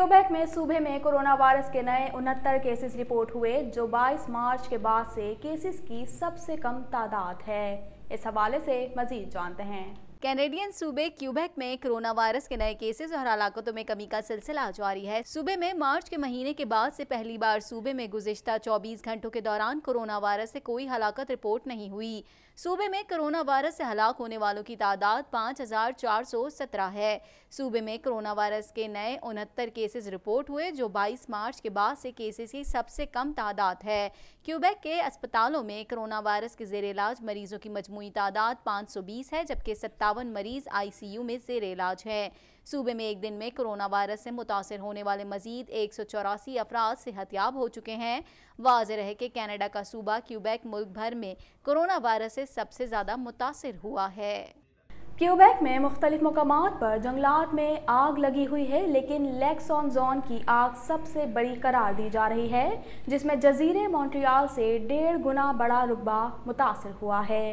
Quebec में सूबे में कोरोना वायरस के नए उनहत्तर केसेस रिपोर्ट हुए जो 22 मार्च के बाद से केसेस की सबसे कम तादाद है इस हवाले से मजीद जानते हैं कैनेडियन सूबे क्यूबेक में कोरोना वायरस के नए केसेस और हलाकतों में कमी का सिलसिला जारी है सूबे में मार्च के महीने के बाद से पहली बार सूबे में गुजश्ता 24 घंटों के दौरान कोरोना वायरस से कोई हलाकत रिपोर्ट नहीं हुई सूबे में कोरोना वायरस से हलाक होने वालों की तादाद पाँच है सूबे में कोरोना वायरस के नए उनहत्तर केसेज रिपोर्ट हुए जो बाईस मार्च के बाद से केसेस की सबसे कम तादाद है क्यूबेक के अस्पतालों में कोरोना वायरस के जेर इलाज मरीजों की मजमू तादाद पाँच है जबकि सत्ता सत्तावन मरीज आईसीयू में जेर इलाज हैं सूबे में एक दिन में कोरोना वायरस से मुतासर होने वाले मजीद एक सौ चौरासी अफराद सेहतियाब हो चुके हैं वाज रहे कि कैनेडा का सूबा क्यूबैक मुल्क भर में कोरोना वायरस से सबसे ज़्यादा मुतासर हुआ है क्यूबैक में मुख्तलिफ मकाम पर जंगलात में आग लगी हुई है लेकिन लेक्सॉन जोन की आग सबसे बड़ी करार दी जा रही है जिसमें जजीरे मॉन्ट्रियाल से डेढ़ गुना बड़ा रुकबा मुतासर हुआ है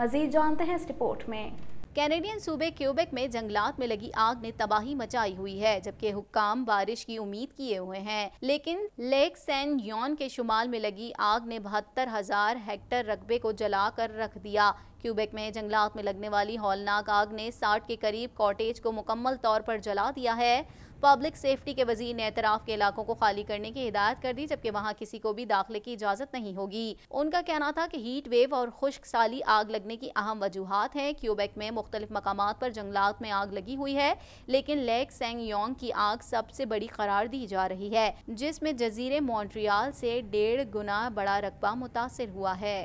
मज़ीद जानते हैं इस रिपोर्ट में कैनेडियन सूबे क्यूबेक में जंगलात में लगी आग ने तबाही मचाई हुई है जबकि हुक्काम बारिश की उम्मीद किए हुए हैं लेकिन लेक सैन यौन के शुमाल में लगी आग ने बहत्तर हजार हेक्टर रकबे को जला कर रख दिया क्यूबेक में जंगलात में लगने वाली हौलनाक आग ने साठ के करीब कॉटेज को मुकम्मल तौर पर जला दिया है पब्लिक सेफ्टी के वजीर ने एतराफ के इलाकों को खाली करने की हिदायत कर दी जबकि वहाँ किसी को भी दाखिले की इजाजत नहीं होगी उनका कहना था कि हीट वेव और खुश्क साली आग लगने की अहम वजूहत हैं क्यूबेक में मुख्तलिफ मकाम पर जंगलात में आग लगी हुई है लेकिन लेक सेंग योंग की आग सबसे बड़ी करार दी जा रही है जिसमें जजीरे मॉन्ट्रियाल से डेढ़ गुना बड़ा रकबा मुतासर हुआ है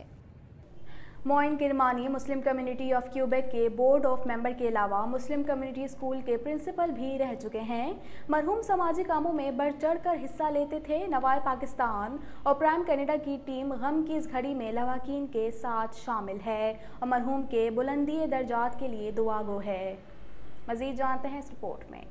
Moin Kirmani Muslim community of Quebec के बोर्ड ऑफ मेंबर के अलावा मुस्लिम कम्युनिटी स्कूल के प्रिंसिपल भी रह चुके हैं मरहूम सामाजिक कामों में बढ़ चढ़ कर हिस्सा लेते थे नवाए पाकिस्तान और प्राइम कनेडा की टीम गम की इस घड़ी में लवाकिन के साथ शामिल है और मरहूम के बुलंदी दर्जात के लिए दुआगो है मज़ीद जानते हैं इस रिपोर्ट में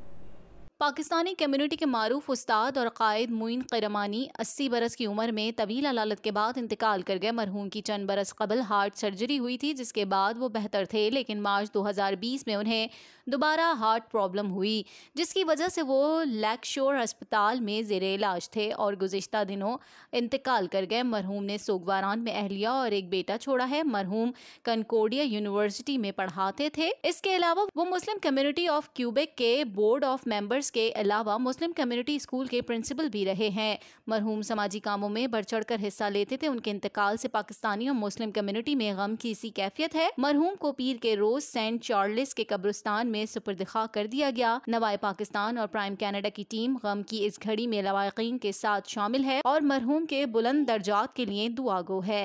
पाकिस्तानी कम्युनिटी के मरूफ उस्ताद और कायद मुइन करमानी अस्सी बरस की उम्र में तवील अलालत के बाद इंतकाल कर गए मरहूम की चंद बरस कबल हार्ट सर्जरी हुई थी जिसके बाद वो बेहतर थे लेकिन मार्च 2020 में उन्हें दोबारा हार्ट प्रॉब्लम हुई जिसकी वजह से वो लैकशोर अस्पताल में जेर इलाज थे और गुज्त दिनों इंतकाल कर गए मरहूम ने सोगवारान में अहलिया और एक बेटा छोड़ा है मरहूम कनकोडिया यूनिवर्सिटी में पढ़ाते थे इसके अलावा वो मुस्लिम कम्युनिटी ऑफ क्यूबेक के बोर्ड ऑफ मेम्बर्स के अलावा मुस्लिम कम्युनिटी स्कूल के प्रिंसिपल भी रहे हैं मरहूम समाजी कामों में बढ़ चढ़ कर हिस्सा लेते थे उनके इंतकाल से पाकिस्तानी और मुस्लिम कम्युनिटी में गम की इसी कैफियत है मरहूम को पीर के रोज सेंट चार्लिस के कब्रस्तान में सुपरदिखा कर दिया गया नवाए पाकिस्तान और प्राइम कैनेडा की टीम गम की इस घड़ी में लवाकिन के साथ शामिल है और मरहूम के बुलंद दर्जात के लिए दुआगो है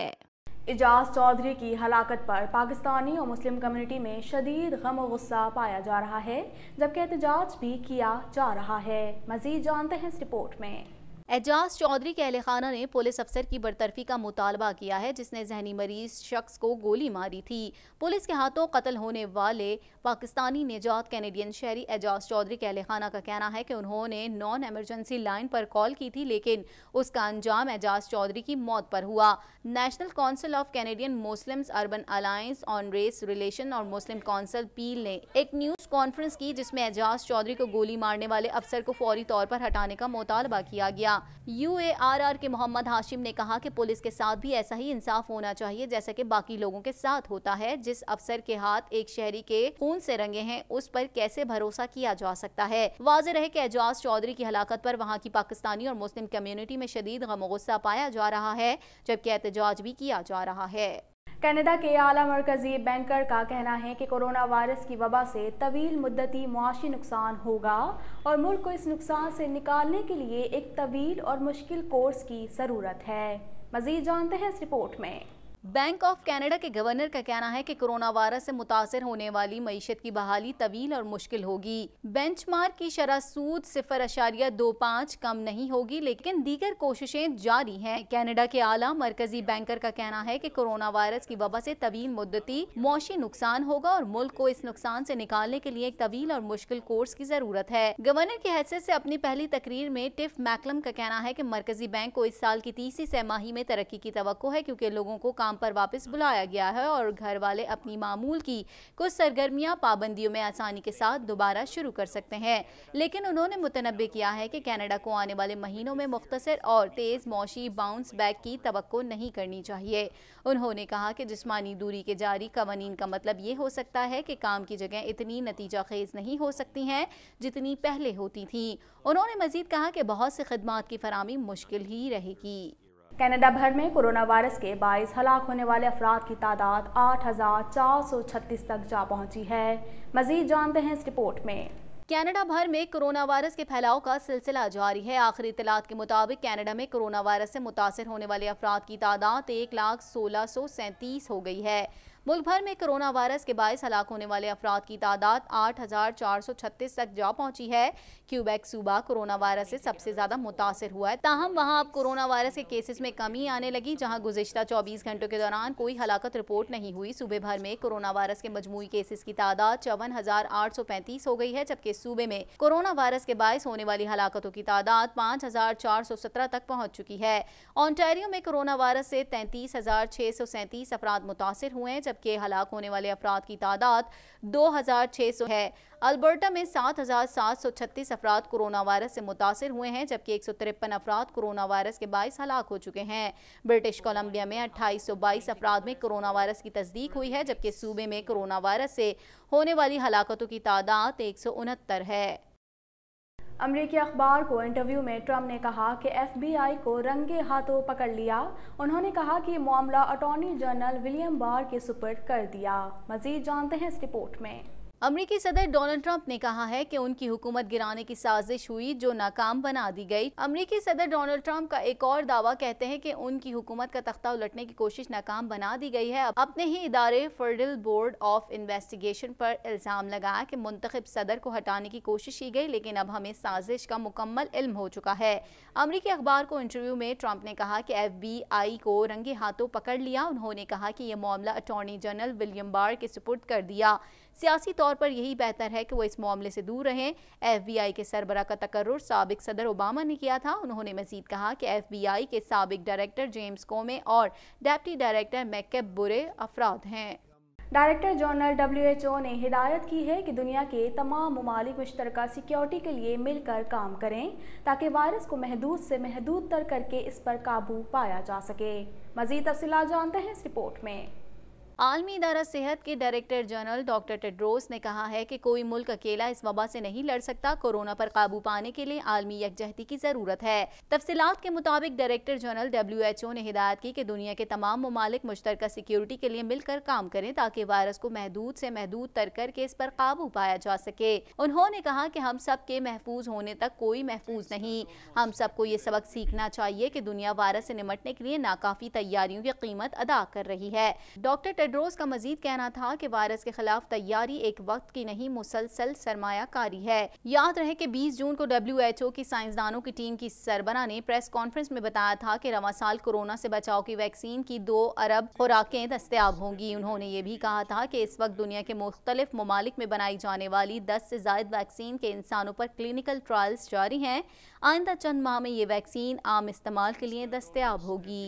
एजाज चौधरी की हलाकत पर पाकिस्तानी और मुस्लिम कम्युनिटी में शदीद गम और गुस्सा पाया जा रहा है जबकि एहतजाज भी किया जा रहा है मजीद जानते हैं इस रिपोर्ट में एजाज चौधरी के अहल खाना ने पुलिस अफसर की बरतरफी का मुतालबा किया है जिसने जहनी मरीज शख्स को गोली मारी थी पुलिस के हाथों कत्ल होने वाले पाकिस्तानी निजात कैनेडियन शहरी एजाज चौधरी के अहल खाना का कहना है कि उन्होंने नॉन एमरजेंसी लाइन पर कॉल की थी लेकिन उसका अंजाम एजाज चौधरी की मौत पर हुआ national council of Canadian Muslim urban alliance on race relation और मुस्लिम काउंसिल पील ने एक न्यूज कॉन्फ्रेंस की जिसमें एजाज चौधरी को गोली मारने वाले अफसर को फौरी तौर पर हटाने का मुतालबा किया गया किया यूएआरआर के मोहम्मद हाशिम ने कहा कि पुलिस के साथ भी ऐसा ही इंसाफ होना चाहिए जैसा कि बाकी लोगों के साथ होता है जिस अफसर के हाथ एक शहरी के खून से रंगे हैं उस पर कैसे भरोसा किया जा सकता है वाज रहे की एजाज चौधरी की हलाकत आरोप वहाँ की पाकिस्तानी और मुस्लिम कम्युनिटी में शदीद गम गुस्सा पाया जा रहा है जबकि एहतजाज भी किया जा रहा है कनाडा के आला मरकजी बैंकर का कहना है कि कोरोना वायरस की वबा से तवील मुद्दती मुआशी नुकसान होगा और मुल्क को इस नुकसान से निकालने के लिए एक तवील और मुश्किल कोर्स की ज़रूरत है मज़ीद जानते हैं इस रिपोर्ट में बैंक ऑफ कनाडा के गवर्नर का कहना है कि कोरोना वायरस से मुतासर होने वाली मीशत की बहाली तवील और मुश्किल होगी बेंचमार्क की शरह सूद सिफर अशारिया दो पाँच कम नहीं होगी लेकिन दीगर कोशिशें जारी हैं कनाडा के आला मरकजी बैंकर का कहना है कि कोरोना वायरस की वबा से तवील मुद्दती मुशी नुकसान होगा और मुल्क को इस नुकसान से निकालने के लिए एक तवील और मुश्किल कोर्स की जरूरत है गवर्नर की हैसियत से अपनी पहली तकरीर में टिफ मैकलम का कहना है की मरकजी बैंक को इस साल की तीसरी सहमाही में तरक्की की तो है क्यूँकी लोगों को काम काम पर वापस बुलाया गया है और घर वाले अपनी मामूल की कुछ सरगर्मियाँ पाबंदियों में आसानी के साथ दोबारा शुरू कर सकते हैं लेकिन उन्होंने मुतनबे किया है कि कनाडा को आने वाले महीनों में मुख्तर और तेज़ मौशी बाउंस बैक की तो नहीं करनी चाहिए उन्होंने कहा कि जिसमानी दूरी के जारी कवानीन का मतलब ये हो सकता है कि काम की जगह इतनी नतीजा खेज नहीं हो सकती हैं जितनी पहले होती थी उन्होंने मजीद कहा कि बहुत से खदमात की फरहमी मुश्किल ही रहेगी कनाडा भर में कोरोना वायरस के बाईस हलाक होने वाले अफराद की तादाद 8,436 तक जा पहुंची है मजीद जानते हैं इस रिपोर्ट में कनाडा भर में कोरोना वायरस के फैलाव का सिलसिला जारी है आखिरी इतलात के मुताबिक कनाडा में कोरोना वायरस से मुतासर होने वाले अफराद की तादाद एक लाख सोलह सौ सैंतीस हो गई है मुल्क भर में कोरोना वायरस के बायस हलाक होने वाले अफराद की तादाद आठ तक जा पहुंची है क्यूबेक सूबा कोरोना वायरस से सबसे ज़्यादा मुतासर हुआ है ताहम वहाँ अब कोरोना वायरस के केसेस में कमी आने लगी जहाँ गुजशत चौबीस घंटों के दौरान कोई हलाकत रिपोर्ट नहीं हुई सूबे भर में कोरोना वायरस के मजमू केसेस की तादाद चौवन हो गई है जबकि सूबे में कोरोना वायरस के बायस होने वाली हलाकतों की तादाद सत्रह तक पहुँच चुकी है ऑन्टेरियो में कोरोना वायरस से तैंतीस अफराद मुतासर हुए हैं जबकि हलाक होने वाले अफराद की तादाद दो हज़ार छह सौ है अल्बर्टा में सात हज़ार सात सौ छत्तीस अफराद कोरोना वायरस से मुतासर हुए हैं जबकि एक सौ तिरपन अफराद कोरोना वायरस के बायस हलाक हो चुके हैं ब्रिटिश कोलंबिया में अट्ठाईस सौ बाईस अफराद में कोरोना वायरस की तस्दीक हुई है जबकि सूबे में कोरोना वायरस से होने वाली हलाकतों की तादाद एक सौ उनहत्तर है अमरीकी अखबार को इंटरव्यू में ट्रंप ने कहा कि एफबीआई को रंगे हाथों पकड़ लिया उन्होंने कहा कि मामला अटॉर्नी जनरल विलियम बार के सुपर कर दिया मजीद जानते हैं इस रिपोर्ट में अमरीकी सदर डोनाल्ड ट्रंप ने कहा है कि उनकी हुकूमत गिराने की साजिश हुई जो नाकाम बना दी गई अमरीकी सदर डोनाल्ड ट्रंप का एक और दावा कहते हैं कि उनकी हुकूमत का तख्ता उलटने की कोशिश नाकाम बना दी गई है अपने ही इदारे फेडरल बोर्ड ऑफ इन्वेस्टिगेशन पर इल्ज़ाम लगाया कि मुंतखब सदर को हटाने की कोशिश की गई लेकिन अब हमें साजिश का मुकम्मल इल्म हो चुका है अमरीकी अखबार को इंटरव्यू में ट्रंप ने कहा कि एफ बी आई को रंगे हाथों पकड़ लिया उन्होंने कहा कि यह मामला अटॉर्नी जनरल विलियम बार के सुपुर्द कर दिया सियासी तौर पर यही बेहतर है कि वो इस मामले से दूर रहें आई के सरबरा का तकर्र सबक सदर ओबामा ने किया था उन्होंने मजीद कहा कि आई के सबक डायरेक्टर जेम्स कोमे और डेप्टी डायरेक्टर मैकेब बुरे अफराद हैं director general W H O ने हिदायत की है कि दुनिया के तमाम ममालिक मुश्तर सिक्योरिटी के लिए मिलकर काम करें ताकि वायरस को महदूद से महदूद तर करके इस पर काबू पाया जा सके मज़ीद तफसला जानते हैं इस रिपोर्ट में आलमी इदारा सेहत के डायरेक्टर जनरल डॉक्टर टेड्रोस ने कहा है कि कोई मुल्क अकेला इस वबा से नहीं लड़ सकता कोरोना पर काबू पाने के लिए आलमी यकजहती की जरूरत है तफसीत के मुताबिक director general W H O ने हिदायत की कि दुनिया के तमाम ममालिक मुश्तर सिक्योरिटी के लिए मिलकर काम करें ताकि वायरस को महदूद से महदूद तर करके इस पर काबू पाया जा सके उन्होंने कहा कि हम सब के महफूज होने तक कोई महफूज नहीं हम सबको ये सबक सीखना चाहिए कि दुनिया वायरस से निमटने के लिए नाकाफी तैयारियों की कीमत अदा कर रही है डॉक्टर टेड्रोस का मजीद कहना था कि वायरस के खिलाफ तैयारी एक वक्त की नहीं मुसलसल सरमाकारी है याद रहे कि 20 जून को डब्ल्यू एच ओ की साइंसदानों की टीम की सरबरा ने प्रेस कॉन्फ्रेंस में बताया था कि रवा साल कोरोना से बचाव की वैक्सीन की दो अरब खुराकें दस्तियाब होंगी उन्होंने ये भी कहा था कि इस वक्त दुनिया के मुख्तलिफ ममालिक में बनाई जाने वाली दस से जायद वैक्सीन के इंसानों पर क्लिनिकल ट्रायल्स जारी हैं आइंदा चंद माह में ये वैक्सीन आम इस्तेमाल के लिए दस्तियाब होगी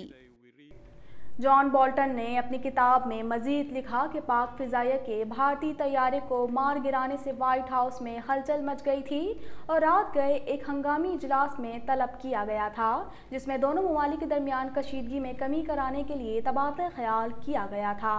जॉन बॉल्टन ने अपनी किताब में मजीद लिखा कि पाक फिजाइय के भारतीय तैयारे को मार गिराने से वाइट हाउस में हलचल मच गई थी और रात गए एक हंगामी इजलास में तलब किया गया था जिसमें दोनों ममालिक के दरमियान कशीदगी में कमी कराने के लिए तबादला ख्याल किया गया था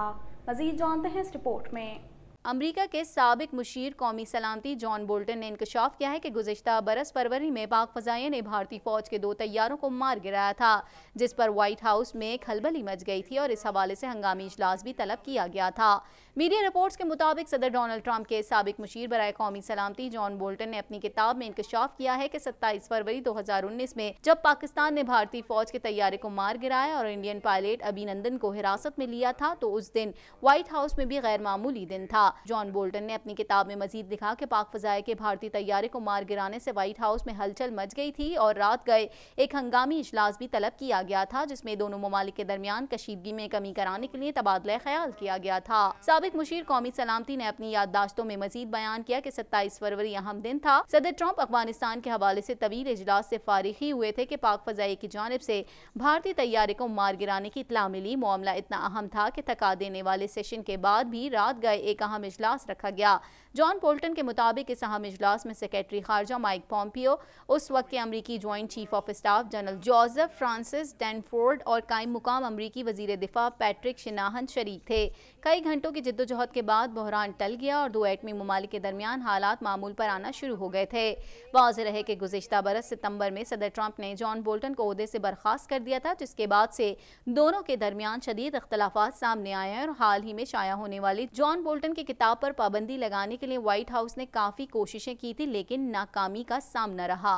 मज़ीद जानते हैं इस रिपोर्ट में अमरीका के सबक मुशीर कौमी सलामती जॉन बोल्टन ने इंकशाफ किया है कि गुजशत बरस फरवरी में पाक फजाइया ने भारतीय फौज के दो तैयारों को मार गिराया था जिस पर व्हाइट हाउस में खलबली मच गई थी और इस हवाले से हंगामी इजलास भी तलब किया गया था मीडिया रिपोर्ट्स के मुताबिक सदर डोनाल्ड ट्रंप के सबक मशीर बरए कौमी सलामती जॉन बोल्टन ने अपनी किताब में इंकशाफ किया है कि 27 फरवरी 2019 में जब पाकिस्तान ने भारतीय फौज के तैयारे को मार गिराया और इंडियन पायलट अभिनंदन को हिरासत में लिया था तो उस दिन व्हाइट हाउस में भी गैर मामूली दिन था जॉन बोल्टन ने अपनी किताब में मजीद लिखा की पाक फजाए के भारतीय तैयारे को मार गिराने से व्हाइट हाउस में हलचल मच गई थी और रात गए एक हंगामी इजलास भी तलब किया गया था जिसमें दोनों ममालिक के दरमियान कशीदगी में कमी कराने के लिए तबादला ख्याल किया गया था सबक मुशीर कौमी सलामती ने अपनी याददाश्तों में मजीद बयान किया कि सत्ताईस फरवरी अहम दिन था सदर ट्रंप अफगानिस्तान के हवाले ऐसी तवील इजलास ऐसी फारिग ही हुए थे की पाक फजाई की जानब ऐसी भारतीय तैयारे को मार गिराने की इतला मिली मामला इतना अहम था की थका देने वाले सेशन के बाद भी रात गए एक अहम इजलास रखा गया जॉन पोल्टन के मुताबिक इस अहम इजलास में सेक्रेटरी खारजा माइक पॉम्पियो उस वक्त के अमरीकी joint chief of staff general Joseph Francis Dunford और कायम मुकाम अमरीकी वजीर दिफा पैट्रिक शिनाहन शरीक थे कई घंटों की जद्दोजहद के बाद बहरान टल गया और दो एटमी ममालिक के दरमियान हालात मामूल पर आना शुरू हो गए थे वाज रहे कि गुजशत बरस सितंबर में सदर ट्रंप ने जॉन बोल्टन को अहदे से बर्खास्त कर दिया था जिसके बाद से दोनों के दरमियान शदीद अख्तलाफा सामने आए हैं और हाल ही में शाया होने वाली जॉन बोल्टन की किताब पर पाबंदी लगाने के लिए व्हाइट हाउस ने काफ़ी कोशिशें की थी लेकिन नाकामी का सामना रहा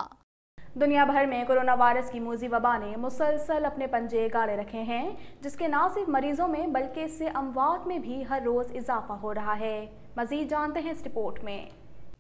दुनिया भर में कोरोना वायरस की मोजी वबा ने मुसलसल अपने पंजे गाड़े रखे हैं जिसके ना सिर्फ मरीजों में बल्कि इससे अमवात में भी हर रोज़ इजाफा हो रहा है मजीद जानते हैं इस रिपोर्ट में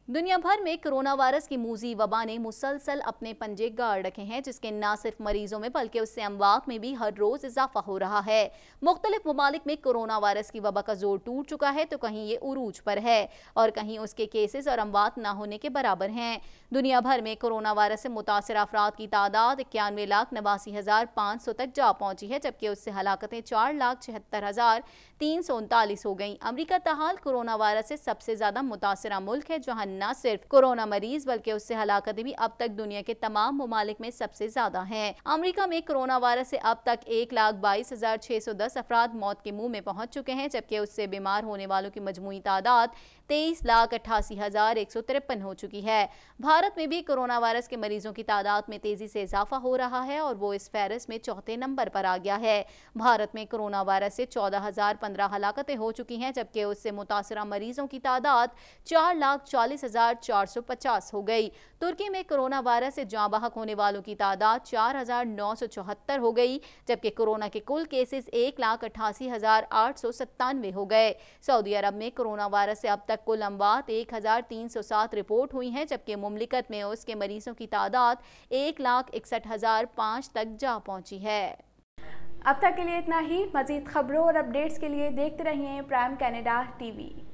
दुनिया भर में कोरोना वायरस की मूजी वबा ने मुसलसल अपने पंजे गाड़ रखे हैं जिसके न सिर्फ मरीजों में बल्कि उससे अमवाक में भी हर रोज इजाफा हो रहा है मुख्तलिफ ममालिक में कोरोना वायरस की वबा का जोर टूट चुका है तो कहीं ये उरूज पर है और कहीं उसके केसेस और अमवात ना होने के बराबर हैं दुनिया भर में कोरोना वायरस से मुतासर अफराद की तादाद इक्यानवे लाख नवासी हज़ार पाँच सौ तक जा पहुंची है जबकि उससे हलाकतें चार लाख छिहत्तर हज़ार तीन सौ उनतालीस हो गई अमरीका तहाल कोरोना वायरस से सबसे ज़्यादा मुतासर मुल्क है जहाँ न सिर्फ कोरोना मरीज बल्कि उससे हलाकतें भी अब तक दुनिया के तमाम ममालिक में सबसे ज्यादा है अमरीका में कोरोना वायरस से अब तक एक लाख बाईस हजार छह सौ दस अफराद मौत के मुंह में पहुंच चुके हैं जबकि उससे बीमार होने वालों की मजमू तादाद तेईस लाख अट्ठासी हजार एक सौ तिरपन हो चुकी है भारत में भी कोरोना वायरस के मरीजों की तादाद में तेजी से इजाफा हो रहा है और वो इस फहरस में चौथे नंबर पर आ गया है भारत में कोरोना वायरस से चौदह हजार पंद्रह हलाकतें हो चुकी हैं जबकि उससे मुतासर मरीजों की तादाद चार लाख चालीस हजार चार सौ पचास हो गई तुर्की में कोरोना वायरस से जाँ बहक होने वालों की तादाद चार हजार नौ सौ चौहत्तर हो गई जबकि कोरोना के कुल केसेस एक लाख अट्ठासी हजार आठ सौ सत्तानवे हो गए सऊदी अरब में कोरोना वायरस से अब तक तक कुल अमवात एक हज़ार तीन सौ सात रिपोर्ट हुई हैं जबकि ममलिकत में उसके मरीजों की तादाद एक लाख इकसठ हज़ार पाँच तक जा पहुँची है अब तक के लिए इतना ही मजीद खबरों और अपडेट्स के लिए देखते रहिए प्राइम कैनेडा टीवी